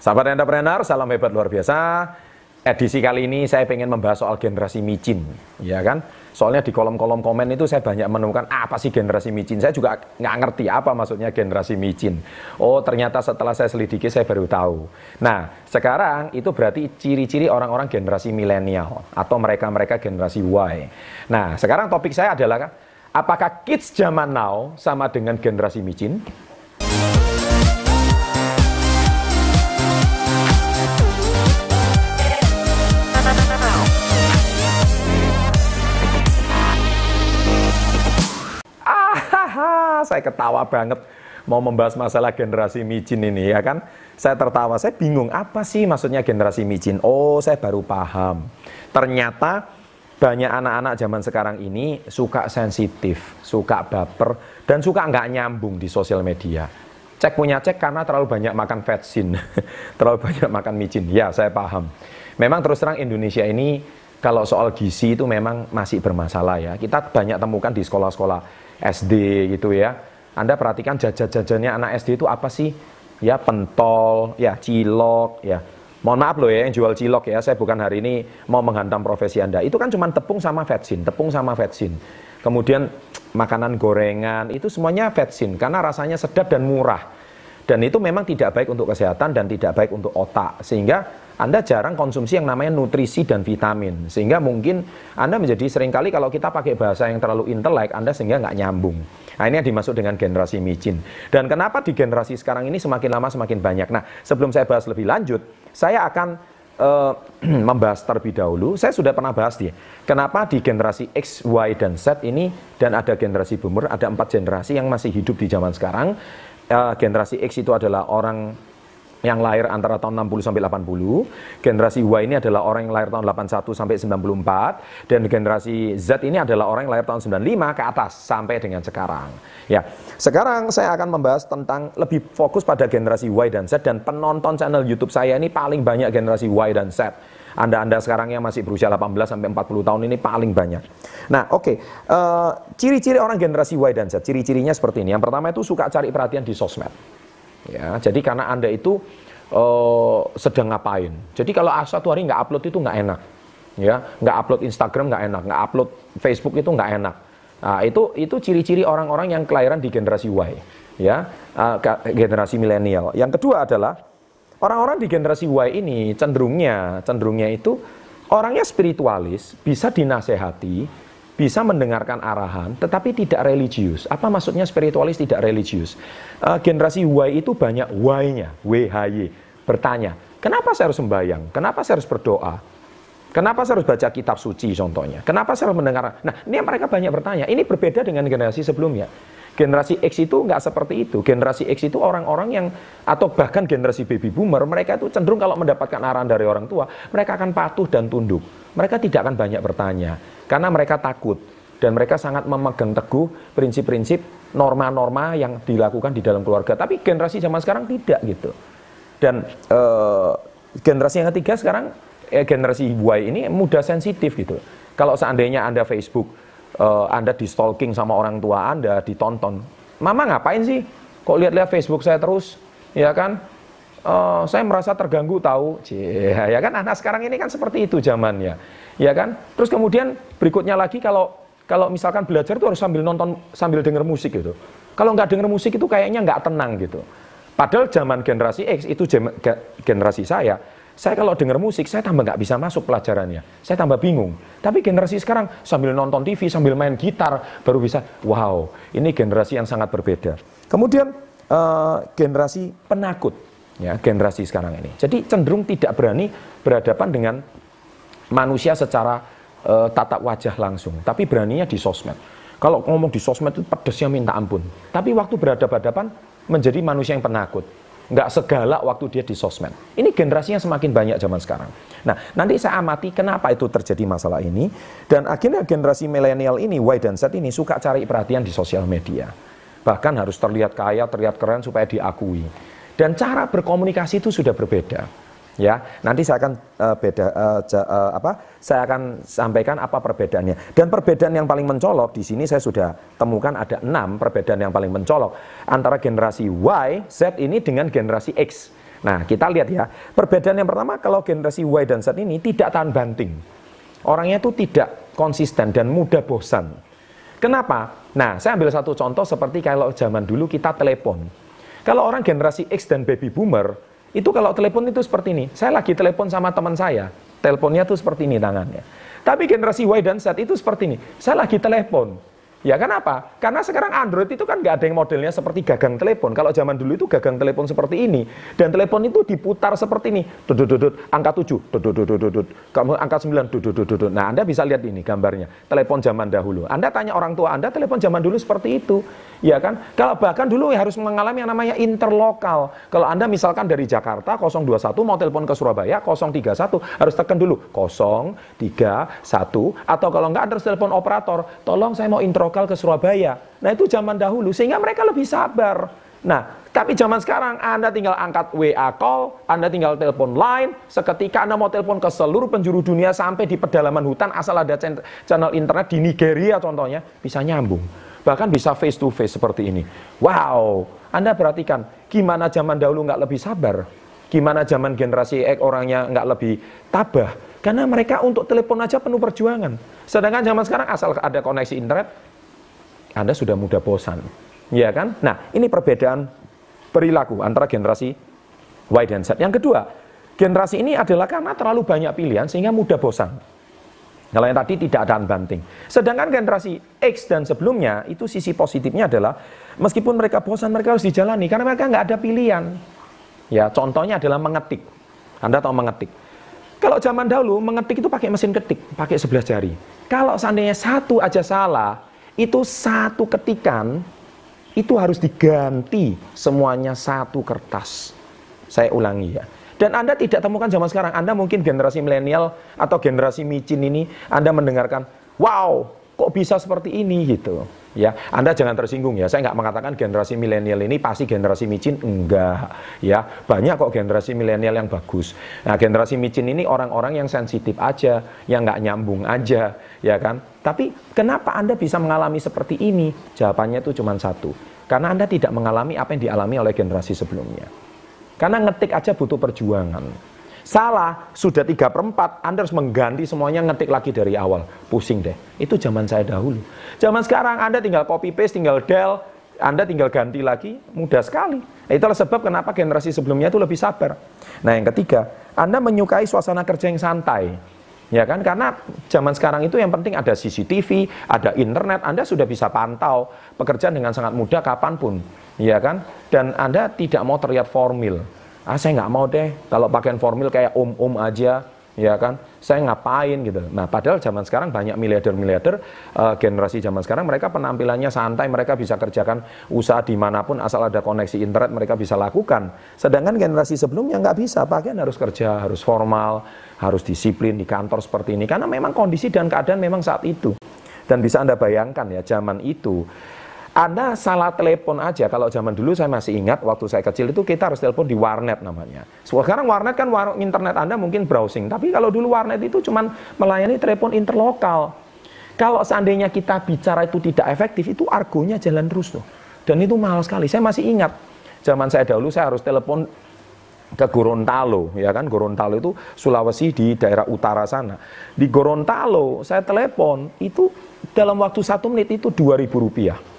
Sahabat entrepreneur, salam hebat luar biasa. Edisi kali ini saya ingin membahas soal generasi micin, ya kan? Soalnya di kolom-kolom komen itu saya banyak menemukan ah, apa sih generasi micin. Saya juga nggak ngerti apa maksudnya generasi micin. Oh ternyata setelah saya selidiki saya baru tahu. Nah sekarang itu berarti ciri-ciri orang-orang generasi milenial atau mereka-mereka generasi Y. Nah sekarang topik saya adalah Apakah kids zaman now sama dengan generasi micin? saya ketawa banget mau membahas masalah generasi micin ini ya kan. Saya tertawa, saya bingung apa sih maksudnya generasi micin? Oh, saya baru paham. Ternyata banyak anak-anak zaman sekarang ini suka sensitif, suka baper, dan suka nggak nyambung di sosial media. Cek punya cek karena terlalu banyak makan vetsin, terlalu banyak makan micin. Ya, saya paham. Memang terus terang Indonesia ini kalau soal gizi itu memang masih bermasalah ya. Kita banyak temukan di sekolah-sekolah SD gitu ya anda perhatikan jajan-jajannya anak SD itu apa sih? Ya pentol, ya cilok, ya. Mohon maaf loh ya yang jual cilok ya, saya bukan hari ini mau menghantam profesi Anda. Itu kan cuma tepung sama vetsin, tepung sama vetsin. Kemudian makanan gorengan, itu semuanya vetsin karena rasanya sedap dan murah. Dan itu memang tidak baik untuk kesehatan dan tidak baik untuk otak. Sehingga anda jarang konsumsi yang namanya nutrisi dan vitamin. Sehingga mungkin Anda menjadi seringkali kalau kita pakai bahasa yang terlalu intelek, Anda sehingga nggak nyambung. Nah, ini yang dimaksud dengan generasi micin. Dan kenapa di generasi sekarang ini semakin lama semakin banyak? Nah, sebelum saya bahas lebih lanjut, saya akan uh, membahas terlebih dahulu. Saya sudah pernah bahas dia. Kenapa di generasi X, Y, dan Z ini dan ada generasi boomer, ada empat generasi yang masih hidup di zaman sekarang. Uh, generasi X itu adalah orang yang lahir antara tahun 60 sampai 80. Generasi Y ini adalah orang yang lahir tahun 81 sampai 94 dan generasi Z ini adalah orang yang lahir tahun 95 ke atas sampai dengan sekarang. Ya. Sekarang saya akan membahas tentang lebih fokus pada generasi Y dan Z dan penonton channel YouTube saya ini paling banyak generasi Y dan Z. Anda-anda sekarang yang masih berusia 18 sampai 40 tahun ini paling banyak. Nah, oke. Okay. Eh, ciri-ciri orang generasi Y dan Z, ciri-cirinya seperti ini. Yang pertama itu suka cari perhatian di sosmed. Ya, jadi karena Anda itu uh, sedang ngapain. Jadi kalau satu hari nggak upload itu nggak enak. Ya, nggak upload Instagram nggak enak, nggak upload Facebook itu nggak enak. Nah, itu itu ciri-ciri orang-orang yang kelahiran di generasi Y, ya, uh, generasi milenial. Yang kedua adalah orang-orang di generasi Y ini cenderungnya cenderungnya itu orangnya spiritualis, bisa dinasehati, bisa mendengarkan arahan tetapi tidak religius. Apa maksudnya spiritualis tidak religius? Uh, generasi Y itu banyak Y-nya, WHY, bertanya, kenapa saya harus sembahyang? Kenapa saya harus berdoa? Kenapa saya harus baca kitab suci contohnya? Kenapa saya harus mendengar? Nah, ini yang mereka banyak bertanya. Ini berbeda dengan generasi sebelumnya. Generasi X itu nggak seperti itu. Generasi X itu orang-orang yang atau bahkan generasi baby boomer, mereka itu cenderung kalau mendapatkan arahan dari orang tua, mereka akan patuh dan tunduk. Mereka tidak akan banyak bertanya karena mereka takut dan mereka sangat memegang teguh prinsip-prinsip norma-norma yang dilakukan di dalam keluarga. Tapi generasi zaman sekarang tidak gitu. Dan eh, generasi yang ketiga sekarang eh, generasi Y ini mudah sensitif gitu. Kalau seandainya Anda Facebook uh, Anda di stalking sama orang tua Anda, ditonton. Mama ngapain sih? Kok lihat-lihat Facebook saya terus? Ya kan? Uh, saya merasa terganggu tahu. Cie, ya kan anak sekarang ini kan seperti itu zamannya. Ya kan? Terus kemudian berikutnya lagi kalau kalau misalkan belajar itu harus sambil nonton sambil denger musik gitu. Kalau nggak denger musik itu kayaknya nggak tenang gitu. Padahal zaman generasi X itu generasi saya saya kalau dengar musik, saya tambah nggak bisa masuk pelajarannya. Saya tambah bingung. Tapi generasi sekarang sambil nonton TV, sambil main gitar, baru bisa, wow, ini generasi yang sangat berbeda. Kemudian uh, generasi penakut, ya generasi sekarang ini. Jadi cenderung tidak berani berhadapan dengan manusia secara uh, tatap wajah langsung, tapi beraninya di sosmed. Kalau ngomong di sosmed itu pedesnya minta ampun. Tapi waktu berhadapan-hadapan menjadi manusia yang penakut nggak segala waktu dia di sosmed. Ini generasinya semakin banyak zaman sekarang. Nah, nanti saya amati kenapa itu terjadi masalah ini dan akhirnya generasi milenial ini, Y dan Z ini suka cari perhatian di sosial media. Bahkan harus terlihat kaya, terlihat keren supaya diakui. Dan cara berkomunikasi itu sudah berbeda ya nanti saya akan uh, beda uh, ja, uh, apa saya akan sampaikan apa perbedaannya dan perbedaan yang paling mencolok di sini saya sudah temukan ada enam perbedaan yang paling mencolok antara generasi Y Z ini dengan generasi X nah kita lihat ya perbedaan yang pertama kalau generasi Y dan Z ini tidak tahan banting orangnya itu tidak konsisten dan mudah bosan kenapa nah saya ambil satu contoh seperti kalau zaman dulu kita telepon kalau orang generasi X dan baby boomer itu kalau telepon itu seperti ini. Saya lagi telepon sama teman saya. Teleponnya tuh seperti ini tangannya. Tapi generasi Y dan Z itu seperti ini. Saya lagi telepon. Ya kenapa? Karena sekarang Android itu kan nggak ada yang modelnya seperti gagang telepon. Kalau zaman dulu itu gagang telepon seperti ini. Dan telepon itu diputar seperti ini. Dudududud, angka 7, dududududud, kamu angka 9, dududududud. Nah Anda bisa lihat ini gambarnya, telepon zaman dahulu. Anda tanya orang tua Anda, telepon zaman dulu seperti itu. Ya kan? Kalau bahkan dulu harus mengalami yang namanya interlokal. Kalau Anda misalkan dari Jakarta 021 mau telepon ke Surabaya 031 harus tekan dulu 031 atau kalau nggak ada harus telepon operator, tolong saya mau interlokal lokal ke Surabaya. Nah itu zaman dahulu sehingga mereka lebih sabar. Nah tapi zaman sekarang Anda tinggal angkat WA call, Anda tinggal telepon line, seketika Anda mau telepon ke seluruh penjuru dunia sampai di pedalaman hutan asal ada channel internet di Nigeria contohnya bisa nyambung. Bahkan bisa face to face seperti ini. Wow, Anda perhatikan gimana zaman dahulu nggak lebih sabar gimana zaman generasi X orangnya nggak lebih tabah karena mereka untuk telepon aja penuh perjuangan sedangkan zaman sekarang asal ada koneksi internet anda sudah mudah bosan. Ya kan? Nah, ini perbedaan perilaku antara generasi Y dan Z. Yang kedua, generasi ini adalah karena terlalu banyak pilihan sehingga mudah bosan. Kalau yang tadi tidak ada banting. Sedangkan generasi X dan sebelumnya itu sisi positifnya adalah meskipun mereka bosan mereka harus dijalani karena mereka nggak ada pilihan. Ya contohnya adalah mengetik. Anda tahu mengetik. Kalau zaman dahulu mengetik itu pakai mesin ketik, pakai sebelah jari. Kalau seandainya satu aja salah, itu satu ketikan itu harus diganti semuanya satu kertas. Saya ulangi ya. Dan Anda tidak temukan zaman sekarang. Anda mungkin generasi milenial atau generasi micin ini, Anda mendengarkan, wow, kok bisa seperti ini gitu. Ya, Anda jangan tersinggung ya. Saya nggak mengatakan generasi milenial ini pasti generasi micin, enggak. Ya, banyak kok generasi milenial yang bagus. Nah, generasi micin ini orang-orang yang sensitif aja, yang nggak nyambung aja, ya kan? Tapi kenapa Anda bisa mengalami seperti ini? Jawabannya itu cuma satu. Karena Anda tidak mengalami apa yang dialami oleh generasi sebelumnya. Karena ngetik aja butuh perjuangan. Salah, sudah tiga per 4, Anda harus mengganti semuanya ngetik lagi dari awal. Pusing deh. Itu zaman saya dahulu. Zaman sekarang Anda tinggal copy paste, tinggal del, Anda tinggal ganti lagi, mudah sekali. Nah, itulah sebab kenapa generasi sebelumnya itu lebih sabar. Nah yang ketiga, Anda menyukai suasana kerja yang santai. Ya kan? Karena zaman sekarang itu yang penting ada CCTV, ada internet, Anda sudah bisa pantau pekerjaan dengan sangat mudah kapanpun. Ya kan? Dan Anda tidak mau terlihat formal. Ah saya nggak mau deh kalau pakaian formal kayak om-om aja, ya kan saya ngapain gitu nah padahal zaman sekarang banyak miliarder-miliarder uh, generasi zaman sekarang mereka penampilannya santai mereka bisa kerjakan usaha dimanapun asal ada koneksi internet mereka bisa lakukan sedangkan generasi sebelumnya nggak bisa pakaian harus kerja harus formal harus disiplin di kantor seperti ini karena memang kondisi dan keadaan memang saat itu dan bisa anda bayangkan ya zaman itu anda salah telepon aja. Kalau zaman dulu saya masih ingat waktu saya kecil itu kita harus telepon di warnet namanya. Sekarang warnet kan war internet Anda mungkin browsing. Tapi kalau dulu warnet itu cuma melayani telepon interlokal. Kalau seandainya kita bicara itu tidak efektif, itu argonya jalan terus tuh. Dan itu mahal sekali. Saya masih ingat zaman saya dahulu saya harus telepon ke Gorontalo, ya kan? Gorontalo itu Sulawesi di daerah utara sana. Di Gorontalo saya telepon itu dalam waktu satu menit itu dua ribu rupiah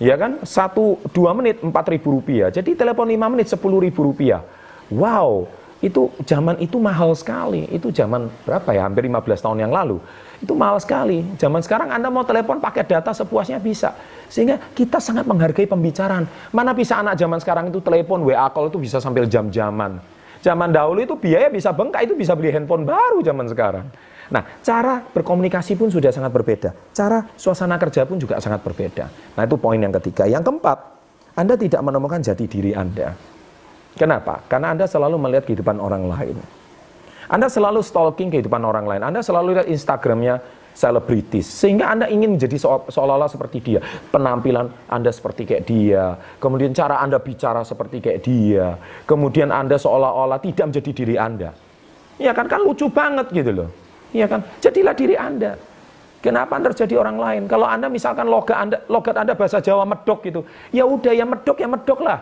ya kan satu dua menit empat ribu rupiah jadi telepon lima menit sepuluh ribu rupiah wow itu zaman itu mahal sekali itu zaman berapa ya hampir 15 tahun yang lalu itu mahal sekali zaman sekarang anda mau telepon pakai data sepuasnya bisa sehingga kita sangat menghargai pembicaraan mana bisa anak zaman sekarang itu telepon wa call itu bisa sambil jam-jaman zaman dahulu itu biaya bisa bengkak itu bisa beli handphone baru zaman sekarang Nah, cara berkomunikasi pun sudah sangat berbeda. Cara suasana kerja pun juga sangat berbeda. Nah, itu poin yang ketiga. Yang keempat, Anda tidak menemukan jati diri Anda. Kenapa? Karena Anda selalu melihat kehidupan orang lain. Anda selalu stalking kehidupan orang lain. Anda selalu lihat Instagramnya selebritis. Sehingga Anda ingin menjadi seolah-olah seperti dia. Penampilan Anda seperti kayak dia. Kemudian cara Anda bicara seperti kayak dia. Kemudian Anda seolah-olah tidak menjadi diri Anda. Ya kan, kan lucu banget gitu loh. Iya kan? Jadilah diri Anda. Kenapa Anda jadi orang lain? Kalau Anda misalkan logat Anda, logat Anda bahasa Jawa medok gitu. Ya udah ya medok ya medok lah.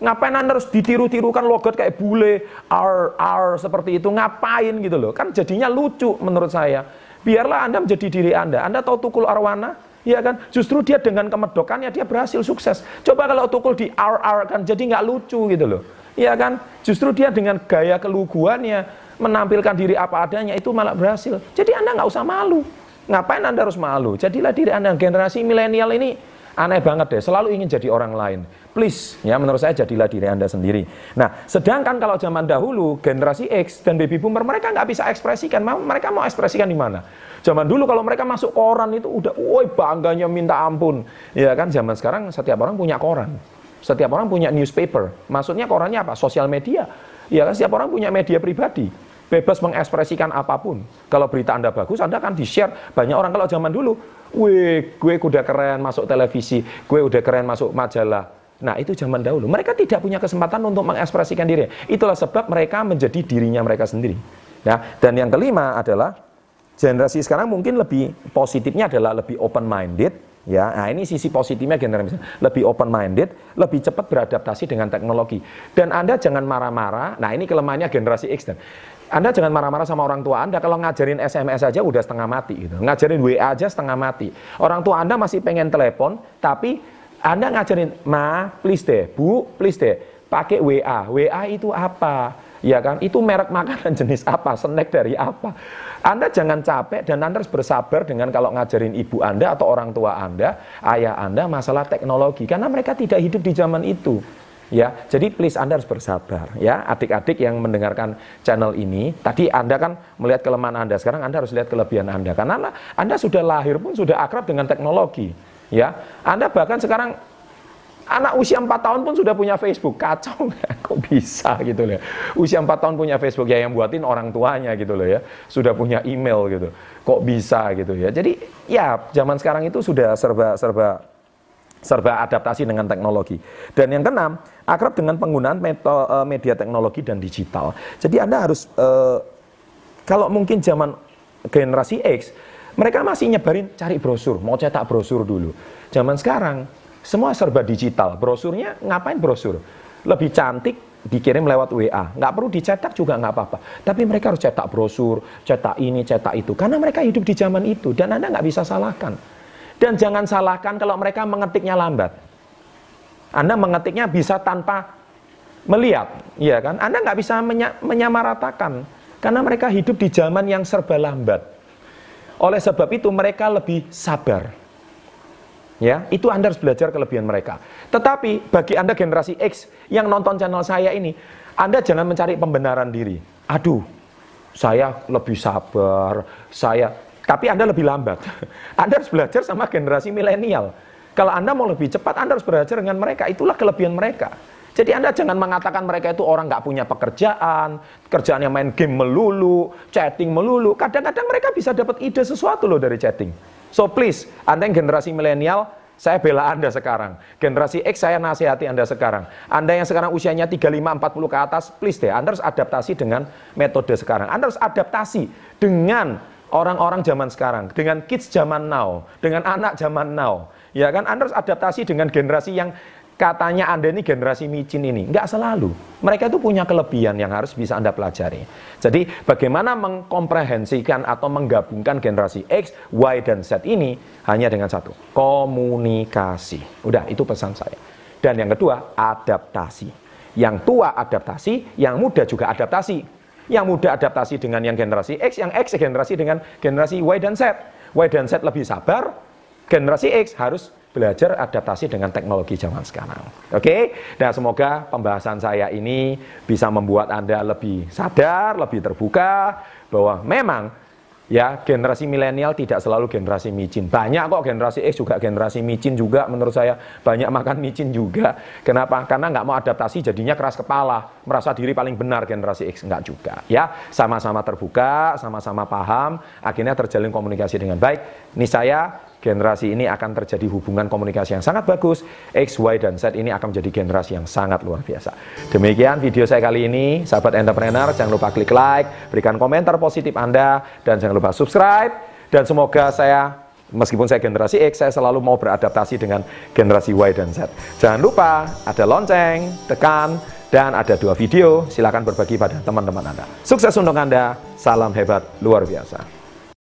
Ngapain Anda harus ditiru-tirukan logat kayak bule, ar ar seperti itu. Ngapain gitu loh. Kan jadinya lucu menurut saya. Biarlah Anda menjadi diri Anda. Anda tahu tukul arwana? Iya kan? Justru dia dengan kemedokannya dia berhasil sukses. Coba kalau tukul di ar ar kan jadi nggak lucu gitu loh. Iya kan? Justru dia dengan gaya keluguannya menampilkan diri apa adanya itu malah berhasil. Jadi Anda nggak usah malu. Ngapain Anda harus malu? Jadilah diri Anda. Generasi milenial ini aneh banget deh, selalu ingin jadi orang lain. Please, ya menurut saya jadilah diri Anda sendiri. Nah, sedangkan kalau zaman dahulu generasi X dan baby boomer mereka nggak bisa ekspresikan. Mereka mau ekspresikan di mana? Zaman dulu kalau mereka masuk koran itu udah, woi bangganya minta ampun. Ya kan zaman sekarang setiap orang punya koran. Setiap orang punya newspaper. Maksudnya korannya apa? Sosial media. Ya kan setiap orang punya media pribadi bebas mengekspresikan apapun. Kalau berita Anda bagus, Anda akan di-share. Banyak orang kalau zaman dulu, weh, gue udah keren masuk televisi, gue udah keren masuk majalah. Nah, itu zaman dahulu. Mereka tidak punya kesempatan untuk mengekspresikan diri. Itulah sebab mereka menjadi dirinya mereka sendiri. Nah, dan yang kelima adalah generasi sekarang mungkin lebih positifnya adalah lebih open minded, ya nah ini sisi positifnya generasi lebih open minded lebih cepat beradaptasi dengan teknologi dan anda jangan marah-marah nah ini kelemahannya generasi X dan anda jangan marah-marah sama orang tua Anda kalau ngajarin SMS aja udah setengah mati gitu. Ngajarin WA aja setengah mati. Orang tua Anda masih pengen telepon tapi Anda ngajarin, "Ma, please deh, Bu, please deh, pakai WA." WA itu apa? Ya kan? Itu merek makanan jenis apa? Snack dari apa? Anda jangan capek dan Anda harus bersabar dengan kalau ngajarin ibu Anda atau orang tua Anda, ayah Anda masalah teknologi karena mereka tidak hidup di zaman itu ya. Jadi please Anda harus bersabar ya. Adik-adik yang mendengarkan channel ini, tadi Anda kan melihat kelemahan Anda, sekarang Anda harus lihat kelebihan Anda karena Anda sudah lahir pun sudah akrab dengan teknologi ya. Anda bahkan sekarang anak usia 4 tahun pun sudah punya Facebook. Kacau nggak? Kok bisa gitu loh. Ya? Usia 4 tahun punya Facebook ya yang buatin orang tuanya gitu loh ya. Sudah punya email gitu. Kok bisa gitu ya. Jadi ya zaman sekarang itu sudah serba serba serba adaptasi dengan teknologi. Dan yang keenam, akrab dengan penggunaan meto, e, media teknologi dan digital. Jadi Anda harus eh, kalau mungkin zaman generasi X, mereka masih nyebarin cari brosur, mau cetak brosur dulu. Zaman sekarang semua serba digital. Brosurnya ngapain brosur? Lebih cantik dikirim lewat WA. Nggak perlu dicetak juga nggak apa-apa. Tapi mereka harus cetak brosur, cetak ini, cetak itu. Karena mereka hidup di zaman itu dan Anda nggak bisa salahkan. Dan jangan salahkan kalau mereka mengetiknya lambat. Anda mengetiknya bisa tanpa melihat, ya kan? Anda nggak bisa menya menyamaratakan karena mereka hidup di zaman yang serba lambat. Oleh sebab itu mereka lebih sabar. Ya, itu Anda harus belajar kelebihan mereka. Tetapi bagi Anda generasi X yang nonton channel saya ini, Anda jangan mencari pembenaran diri. Aduh, saya lebih sabar, saya tapi Anda lebih lambat. Anda harus belajar sama generasi milenial. Kalau Anda mau lebih cepat, Anda harus belajar dengan mereka. Itulah kelebihan mereka. Jadi Anda jangan mengatakan mereka itu orang nggak punya pekerjaan, kerjaannya main game melulu, chatting melulu. Kadang-kadang mereka bisa dapat ide sesuatu loh dari chatting. So please, Anda yang generasi milenial, saya bela Anda sekarang. Generasi X saya nasihati Anda sekarang. Anda yang sekarang usianya 35 40 ke atas, please deh Anda harus adaptasi dengan metode sekarang. Anda harus adaptasi dengan orang-orang zaman sekarang, dengan kids zaman now, dengan anak zaman now. Ya kan, Anda harus adaptasi dengan generasi yang katanya Anda ini generasi micin ini. Nggak selalu. Mereka itu punya kelebihan yang harus bisa Anda pelajari. Jadi bagaimana mengkomprehensikan atau menggabungkan generasi X, Y, dan Z ini hanya dengan satu. Komunikasi. Udah, itu pesan saya. Dan yang kedua, adaptasi. Yang tua adaptasi, yang muda juga adaptasi. Yang muda adaptasi dengan yang generasi X, yang X generasi dengan generasi Y dan Z. Y dan Z lebih sabar, generasi X harus belajar adaptasi dengan teknologi zaman sekarang. Oke, okay? nah semoga pembahasan saya ini bisa membuat Anda lebih sadar, lebih terbuka bahwa memang ya generasi milenial tidak selalu generasi micin banyak kok generasi X juga generasi micin juga menurut saya banyak makan micin juga kenapa karena nggak mau adaptasi jadinya keras kepala merasa diri paling benar generasi X nggak juga ya sama-sama terbuka sama-sama paham akhirnya terjalin komunikasi dengan baik ini saya generasi ini akan terjadi hubungan komunikasi yang sangat bagus. X, Y, dan Z ini akan menjadi generasi yang sangat luar biasa. Demikian video saya kali ini. Sahabat entrepreneur, jangan lupa klik like, berikan komentar positif Anda, dan jangan lupa subscribe. Dan semoga saya, meskipun saya generasi X, saya selalu mau beradaptasi dengan generasi Y dan Z. Jangan lupa, ada lonceng, tekan, dan ada dua video. Silahkan berbagi pada teman-teman Anda. Sukses untuk Anda, salam hebat luar biasa.